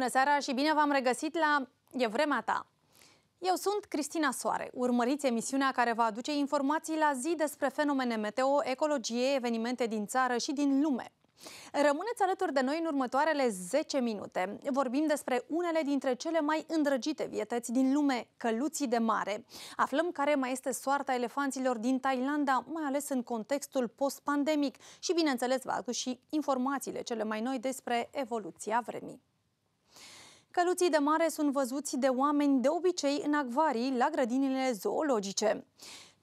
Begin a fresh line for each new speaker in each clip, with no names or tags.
Bună seara și bine v-am regăsit la E vremea ta! Eu sunt Cristina Soare. Urmăriți emisiunea care va aduce informații la zi despre fenomene meteo, ecologie, evenimente din țară și din lume. Rămâneți alături de noi în următoarele 10 minute. Vorbim despre unele dintre cele mai îndrăgite vietăți din lume, căluții de mare. Aflăm care mai este soarta elefanților din Thailanda, mai ales în contextul post-pandemic și, bineînțeles, vă aduc și informațiile cele mai noi despre evoluția vremii. Căluții de mare sunt văzuți de oameni de obicei în acvarii la grădinile zoologice.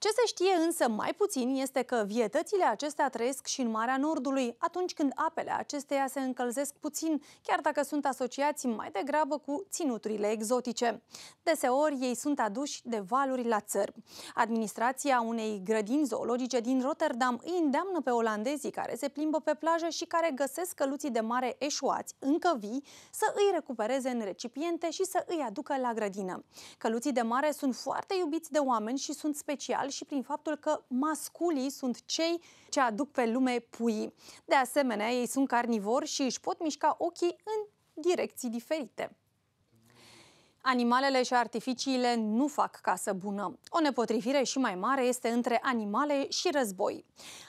Ce se știe însă mai puțin este că vietățile acestea trăiesc și în Marea Nordului, atunci când apele acesteia se încălzesc puțin, chiar dacă sunt asociați mai degrabă cu ținuturile exotice. Deseori ei sunt aduși de valuri la țări. Administrația unei grădini zoologice din Rotterdam îi îndeamnă pe olandezii care se plimbă pe plajă și care găsesc căluții de mare eșuați, încă vii, să îi recupereze în recipiente și să îi aducă la grădină. Căluții de mare sunt foarte iubiți de oameni și sunt special social și prin faptul că masculii sunt cei ce aduc pe lume puii. De asemenea, ei sunt carnivori și își pot mișca ochii în direcții diferite. Animalele și artificiile nu fac casă bună. O nepotrivire și mai mare este între animale și război.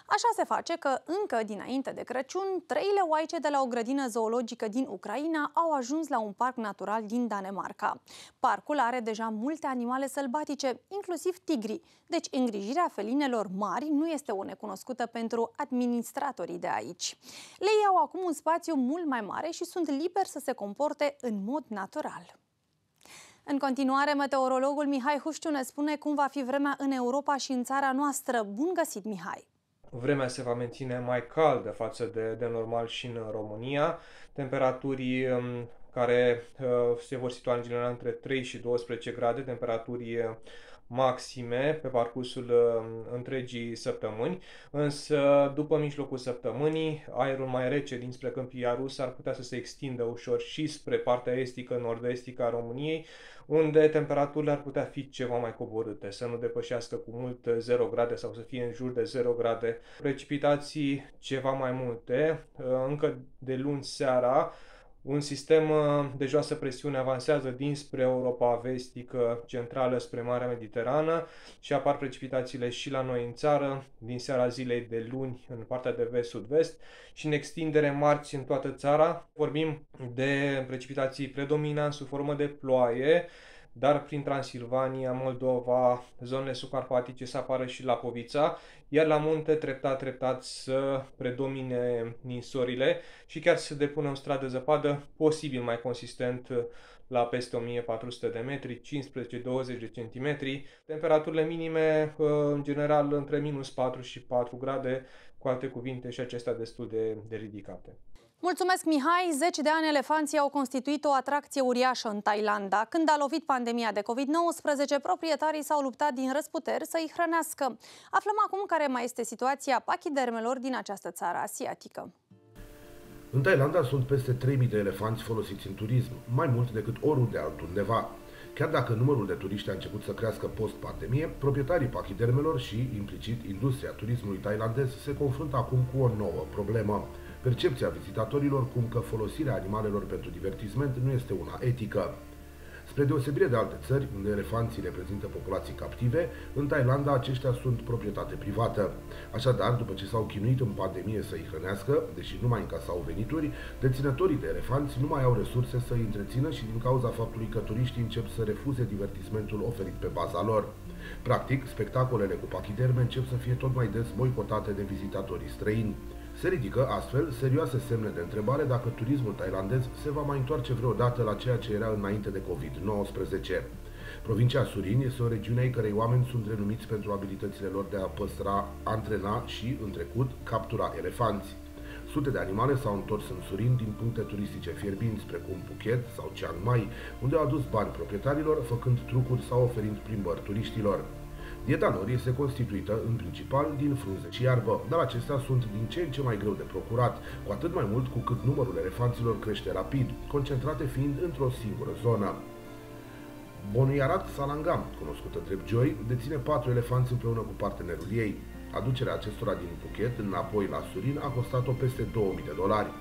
Așa se face că, încă dinainte de Crăciun, treile oaice de la o grădină zoologică din Ucraina au ajuns la un parc natural din Danemarca. Parcul are deja multe animale sălbatice, inclusiv tigri, deci îngrijirea felinelor mari nu este o necunoscută pentru administratorii de aici. Le iau acum un spațiu mult mai mare și sunt liberi să se comporte în mod natural. În continuare, meteorologul Mihai Hușciu ne spune cum va fi vremea în Europa și în țara noastră. Bun găsit, Mihai!
Vremea se va menține mai caldă față de, de normal și în România. Temperaturii um, care uh, se vor situa în general între 3 și 12 grade, temperaturii uh, maxime pe parcursul ă, întregii săptămâni, însă după mijlocul săptămânii aerul mai rece dinspre Câmpia Rus ar putea să se extindă ușor și spre partea estică, nord-estică a României, unde temperaturile ar putea fi ceva mai coborâte, să nu depășească cu mult 0 grade sau să fie în jur de 0 grade. Precipitații ceva mai multe, ă, încă de luni seara, un sistem uh, de joasă presiune avansează dinspre Europa vestică, centrală, spre Marea Mediterană și apar precipitațiile și la noi în țară, din seara zilei de luni în partea de vest-sud-vest și în extindere marți în toată țara. Vorbim de precipitații predominant sub formă de ploaie, dar prin Transilvania, Moldova, zonele subcarpatice să apară și la Povița, iar la munte treptat treptat să predomine ninsorile și chiar să depună un strat de zăpadă posibil mai consistent la peste 1400 de metri, 15-20 de centimetri. Temperaturile minime, uh, în general, între minus 4 și 4 grade, cu alte cuvinte și acestea destul de, de ridicate.
Mulțumesc, Mihai! Zeci de ani elefanții au constituit o atracție uriașă în Thailanda. Când a lovit pandemia de COVID-19, proprietarii s-au luptat din răsputeri să îi hrănească. Aflăm acum care mai este situația pachidermelor din această țară asiatică.
În Thailanda sunt peste 3.000 de elefanți folosiți în turism, mai mult decât oriunde altundeva. Chiar dacă numărul de turiști a început să crească post-pandemie, proprietarii pachidermelor și, implicit, industria turismului thailandez se confruntă acum cu o nouă problemă. Percepția vizitatorilor cum că folosirea animalelor pentru divertisment nu este una etică. Spre deosebire de alte țări, unde elefanții reprezintă populații captive, în Thailanda aceștia sunt proprietate privată. Așadar, după ce s-au chinuit în pandemie să-i hrănească, deși nu mai încasau venituri, deținătorii de elefanți nu mai au resurse să-i întrețină și din cauza faptului că turiștii încep să refuze divertismentul oferit pe baza lor. Practic, spectacolele cu pachiderme încep să fie tot mai des boicotate de vizitatorii străini. Se ridică, astfel, serioase semne de întrebare dacă turismul tailandez se va mai întoarce vreodată la ceea ce era înainte de COVID-19. Provincia Surin este o regiune ai cărei oameni sunt renumiți pentru abilitățile lor de a păstra, antrena și, în trecut, captura elefanți. Sute de animale s-au întors în Surin din puncte turistice fierbinți, precum Phuket sau Chiang Mai, unde au adus bani proprietarilor, făcând trucuri sau oferind plimbări turiștilor. Dieta lor este constituită în principal din frunze și iarbă, dar acestea sunt din ce în ce mai greu de procurat, cu atât mai mult cu cât numărul elefanților crește rapid, concentrate fiind într-o singură zonă. Bonuiarat Salangam, cunoscută drept Joy, deține patru elefanți împreună cu partenerul ei. Aducerea acestora din Phuket înapoi la Surin a costat-o peste 2000 de dolari.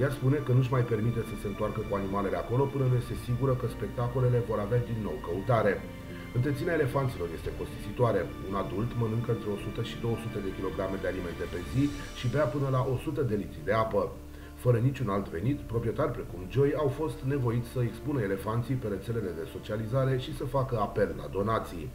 Ea spune că nu-și mai permite să se întoarcă cu animalele acolo până nu este sigură că spectacolele vor avea din nou căutare. Întreținerea elefanților este costisitoare. Un adult mănâncă între 100 și 200 de kg de alimente pe zi și bea până la 100 de litri de apă. Fără niciun alt venit, proprietari precum Joy au fost nevoiți să expună elefanții pe rețelele de socializare și să facă apel la donații.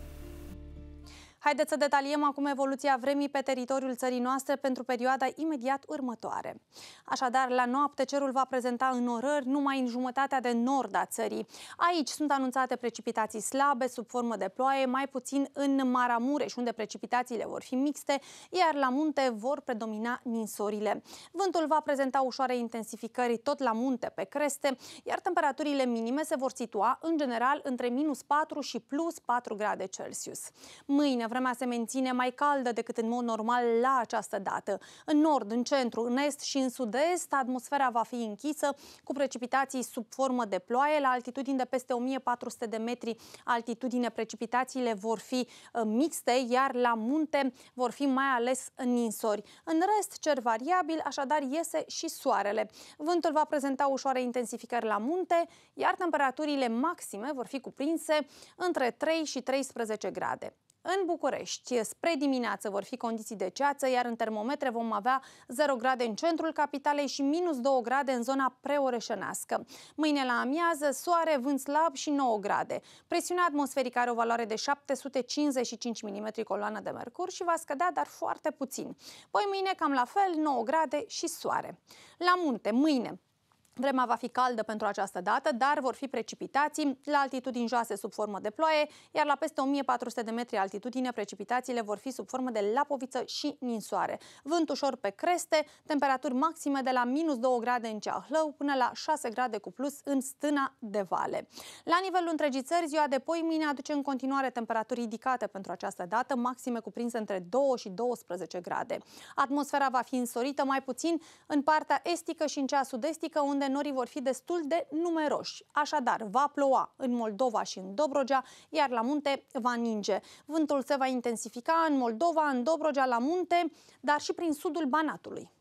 Haideți să detaliem acum evoluția vremii pe teritoriul țării noastre pentru perioada imediat următoare. Așadar, la noapte cerul va prezenta înorări numai în jumătatea de nord a țării. Aici sunt anunțate precipitații slabe sub formă de ploaie, mai puțin în Maramureș, unde precipitațiile vor fi mixte, iar la munte vor predomina ninsorile. Vântul va prezenta ușoare intensificări tot la munte pe creste, iar temperaturile minime se vor situa în general între minus 4 și plus 4 grade Celsius. Mâine vremea se menține mai caldă decât în mod normal la această dată. În nord, în centru, în est și în sud-est, atmosfera va fi închisă cu precipitații sub formă de ploaie. La altitudini de peste 1400 de metri altitudine, precipitațiile vor fi uh, mixte, iar la munte vor fi mai ales ninsori. În rest, cer variabil, așadar iese și soarele. Vântul va prezenta ușoare intensificări la munte, iar temperaturile maxime vor fi cuprinse între 3 și 13 grade. În București, spre dimineață vor fi condiții de ceață, iar în termometre vom avea 0 grade în centrul capitalei și minus 2 grade în zona preoreșănească. Mâine la amiază, soare, vânt slab și 9 grade. Presiunea atmosferică are o valoare de 755 mm coloană de mercur și va scădea, dar foarte puțin. Poi mâine cam la fel, 9 grade și soare. La munte, mâine, Vremea va fi caldă pentru această dată, dar vor fi precipitații la altitudini joase sub formă de ploaie, iar la peste 1400 de metri altitudine precipitațiile vor fi sub formă de lapoviță și ninsoare. Vânt ușor pe creste, temperaturi maxime de la minus 2 grade în Ceahlău până la 6 grade cu plus în stâna de vale. La nivelul întregii țări, ziua de poi mâine aduce în continuare temperaturi ridicate pentru această dată, maxime cuprinse între 2 și 12 grade. Atmosfera va fi însorită mai puțin în partea estică și în cea sud-estică, unde norii vor fi destul de numeroși. Așadar, va ploua în Moldova și în Dobrogea, iar la munte va ninge. Vântul se va intensifica în Moldova, în Dobrogea, la munte, dar și prin sudul Banatului.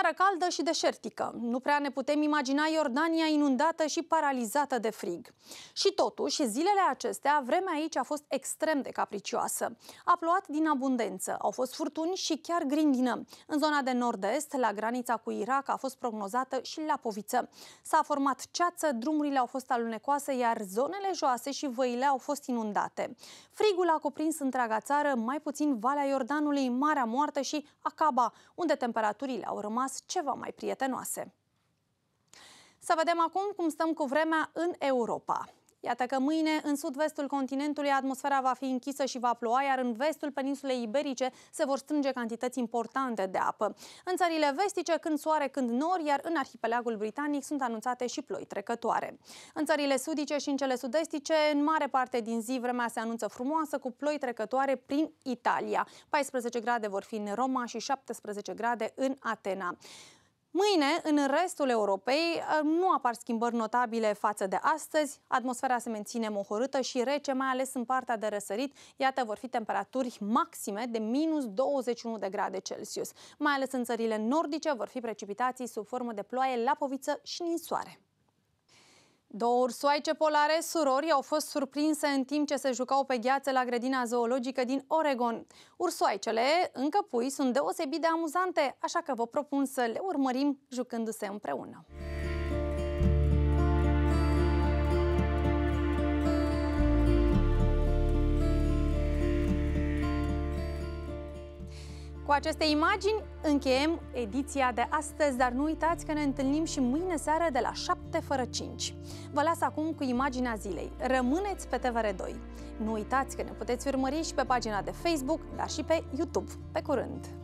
Țară caldă și deșertică. Nu prea ne putem imagina Iordania inundată și paralizată de frig. Și totuși, zilele acestea, vremea aici a fost extrem de capricioasă. A plouat din abundență, au fost furtuni și chiar grindină. În zona de nord-est, la granița cu Irak, a fost prognozată și lapoviță. S-a format ceață, drumurile au fost alunecoase, iar zonele joase și văile au fost inundate. Frigul a cuprins întreaga țară, mai puțin Valea Iordanului, Marea Moartă și Acaba, unde temperaturile au rămas rămas ceva mai prietenoase. Să vedem acum cum stăm cu vremea în Europa. Iată că mâine, în sud-vestul continentului, atmosfera va fi închisă și va ploua, iar în vestul peninsulei iberice se vor strânge cantități importante de apă. În țările vestice, când soare, când nori, iar în arhipelagul britanic sunt anunțate și ploi trecătoare. În țările sudice și în cele sudestice, în mare parte din zi, vremea se anunță frumoasă cu ploi trecătoare prin Italia. 14 grade vor fi în Roma și 17 grade în Atena. Mâine, în restul Europei, nu apar schimbări notabile față de astăzi. Atmosfera se menține mohorâtă și rece, mai ales în partea de răsărit. Iată, vor fi temperaturi maxime de minus 21 de grade Celsius. Mai ales în țările nordice vor fi precipitații sub formă de ploaie, lapoviță și ninsoare. Două ursoaice polare, surori, au fost surprinse în timp ce se jucau pe gheață la grădina zoologică din Oregon. Ursoaicele, încă pui, sunt deosebit de amuzante, așa că vă propun să le urmărim jucându-se împreună. Cu aceste imagini încheiem ediția de astăzi, dar nu uitați că ne întâlnim și mâine seară de la 7 fără 5. Vă las acum cu imaginea zilei. Rămâneți pe TVR2. Nu uitați că ne puteți urmări și pe pagina de Facebook, dar și pe YouTube. Pe curând!